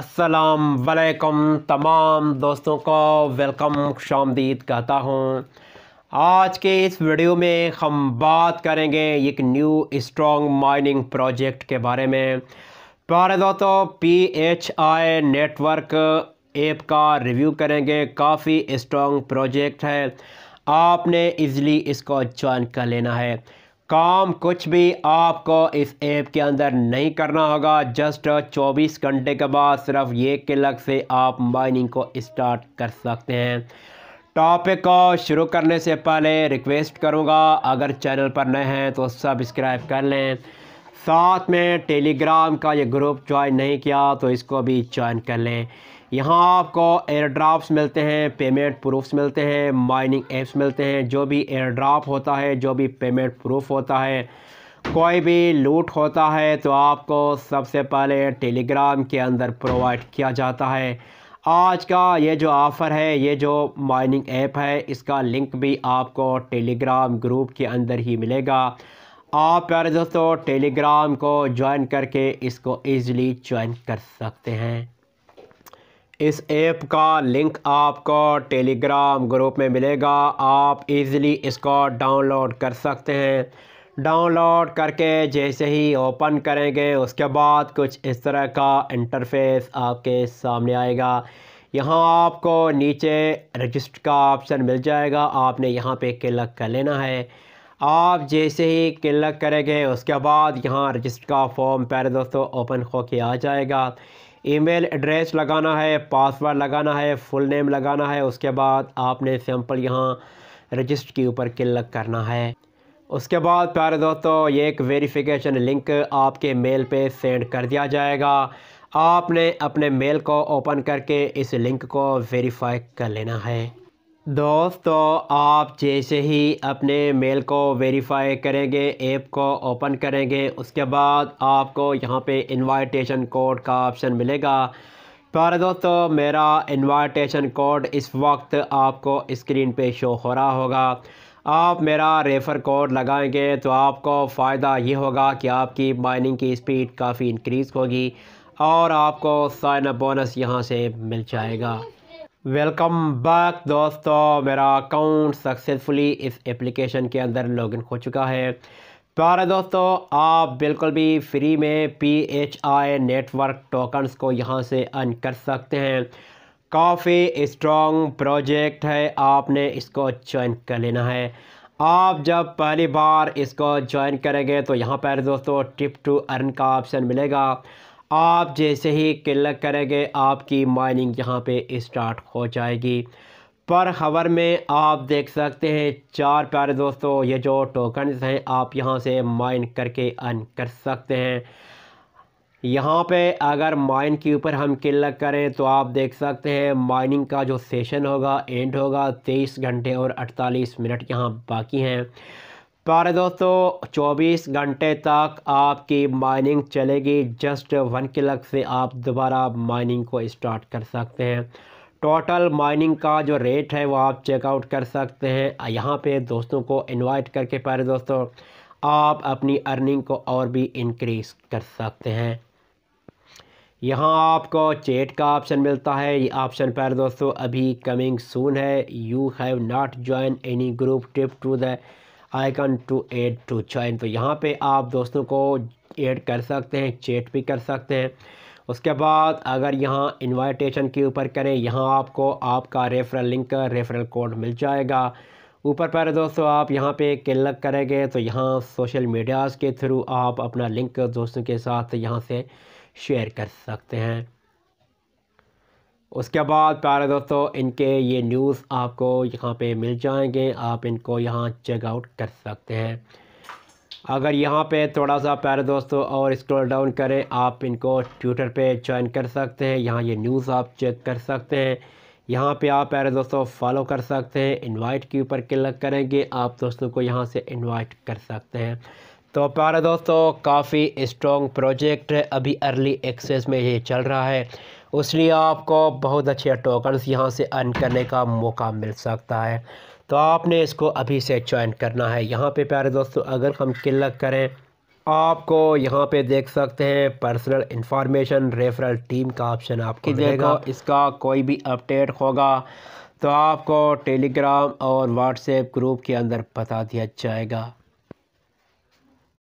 अस्सलाम वालेकुम तमाम दोस्तों को वेलकम शामदीद कहता हूँ आज के इस वीडियो में हम बात करेंगे एक न्यू स्ट्रॉन्ग माइनिंग प्रोजेक्ट के बारे में प्यारे दोस्तों P H I network app का रिव्यू करेंगे काफ़ी स्ट्रॉन्ग प्रोजेक्ट है आपने इजली इसको ज्वाइन कर लेना है काम कुछ भी आपको इस ऐप के अंदर नहीं करना होगा जस्ट 24 घंटे के बाद सिर्फ ये क्लक से आप माइनिंग को स्टार्ट कर सकते हैं टॉपिक को शुरू करने से पहले रिक्वेस्ट करूँगा अगर चैनल पर नए हैं तो सब्सक्राइब कर लें साथ में टेलीग्राम का ये ग्रुप ज्वाइन नहीं किया तो इसको भी ज्वाइन कर लें यहाँ आपको एयर ड्राफ्स मिलते हैं पेमेंट प्रूफ्स मिलते हैं माइनिंग ऐप्स मिलते हैं जो भी एयर ड्राफ होता है जो भी पेमेंट प्रूफ होता है कोई भी लूट होता है तो आपको सबसे पहले टेलीग्राम के अंदर प्रोवाइड किया जाता है आज का ये जो ऑफ़र है ये जो माइनिंग ऐप है इसका लिंक भी आपको टेलीग्राम ग्रुप के अंदर ही मिलेगा आप प्यारे दोस्तों टेलीग्राम को ज्वाइन करके इसको ईज़िली ज्वाइन कर सकते हैं इस ऐप का लिंक आपको टेलीग्राम ग्रुप में मिलेगा आप इजीली इसको डाउनलोड कर सकते हैं डाउनलोड करके जैसे ही ओपन करेंगे उसके बाद कुछ इस तरह का इंटरफेस आपके सामने आएगा यहाँ आपको नीचे रजिस्टर का ऑप्शन मिल जाएगा आपने यहाँ पे क्लिक कर लेना है आप जैसे ही क्लिक करेंगे उसके बाद यहाँ रजिस्टर का फॉर्म पैर दोस्तों ओपन हो के आ जाएगा ईमेल एड्रेस लगाना है पासवर्ड लगाना है फुल नेम लगाना है उसके बाद आपने सैम्पल यहाँ रजिस्टर के ऊपर क्लिक करना है उसके बाद प्यारे दोस्तों ये एक वेरिफिकेशन लिंक आपके मेल पे सेंड कर दिया जाएगा आपने अपने मेल को ओपन करके इस लिंक को वेरीफाई कर लेना है दोस्तों आप जैसे ही अपने मेल को वेरीफाई करेंगे ऐप को ओपन करेंगे उसके बाद आपको यहाँ पे इनवाइटेशन कोड का ऑप्शन मिलेगा पर दोस्तों मेरा इनवाइटेशन कोड इस वक्त आपको स्क्रीन पे शो हो रहा होगा आप मेरा रेफ़र कोड लगाएंगे तो आपको फ़ायदा ये होगा कि आपकी माइनिंग की स्पीड काफ़ी इंक्रीज़ होगी और आपको साइन अप बोनस यहाँ से मिल जाएगा वेलकम बैक दोस्तों मेरा अकाउंट सक्सेसफुली इस एप्लीकेशन के अंदर लॉगिन हो चुका है प्यारे दोस्तों आप बिल्कुल भी फ्री में P H I network tokens को यहाँ से अर्न कर सकते हैं काफ़ी स्ट्रॉन्ग प्रोजेक्ट है आपने इसको ज्वाइन कर लेना है आप जब पहली बार इसको ज्वाइन करेंगे तो यहाँ पर दोस्तों टिप टू अर्न का ऑप्शन मिलेगा आप जैसे ही क्लिक करेंगे आपकी माइनिंग यहाँ पे स्टार्ट हो जाएगी पर खबर में आप देख सकते हैं चार प्यारे दोस्तों ये जो टोकन्स हैं आप यहाँ से माइन करके अन कर सकते हैं यहाँ पे अगर माइन के ऊपर हम क्लिक करें तो आप देख सकते हैं माइनिंग का जो सेशन होगा एंड होगा तेईस घंटे और अड़तालीस मिनट यहाँ बाकी हैं प्यारे दोस्तों 24 घंटे तक आपकी माइनिंग चलेगी जस्ट वन क्लक से आप दोबारा माइनिंग को स्टार्ट कर सकते हैं टोटल माइनिंग का जो रेट है वो आप चेकआउट कर सकते हैं यहाँ पे दोस्तों को इनवाइट करके प्यारे दोस्तों आप अपनी अर्निंग को और भी इंक्रीज कर सकते हैं यहाँ आपको चेट का ऑप्शन मिलता है ये ऑप्शन पैर दोस्तों अभी कमिंग सून है you have not join any group trip to the icon to add to chain तो यहाँ पे आप दोस्तों को ऐड कर सकते हैं चैट भी कर सकते हैं उसके बाद अगर यहाँ इनविटेशन के ऊपर करें यहाँ आपको आपका रेफरल लिंक रेफरल कोड मिल जाएगा ऊपर पर दोस्तों आप यहाँ पे क्लिक करेंगे तो यहाँ सोशल मीडियाज़ के थ्रू आप अपना लिंक दोस्तों के साथ यहाँ से शेयर कर सकते हैं उसके बाद प्यारे दोस्तों इनके ये न्यूज़ आपको यहाँ पे मिल जाएंगे आप इनको यहाँ चेकआउट कर सकते हैं अगर यहाँ पे थोड़ा सा प्यारे दोस्तों और स्क्रॉल डाउन करें आप इनको ट्विटर पे ज्वाइन कर सकते हैं यहाँ ये न्यूज़ आप चेक कर सकते हैं यहाँ पे आप प्यारे दोस्तों फॉलो कर सकते हैं इन्वाइट के ऊपर क्लिक करेंगे आप दोस्तों को यहाँ से इन्वाइट कर सकते हैं तो प्यारे दोस्तों काफ़ी स्ट्रॉन्ग प्रोजेक्ट है अभी अर्ली एक्सेस में ये चल रहा है उसलिए आपको बहुत अच्छे टोकन्स यहाँ से अर्न करने का मौका मिल सकता है तो आपने इसको अभी से ज्वाइन करना है यहाँ पे प्यारे दोस्तों अगर हम क्लिक करें आपको यहाँ पे देख सकते हैं पर्सनल इन्फॉर्मेशन रेफरल टीम का ऑप्शन आपकी देगा इसका कोई भी अपडेट होगा तो आपको टेलीग्राम और व्हाट्सएप ग्रुप के अंदर बता दिया जाएगा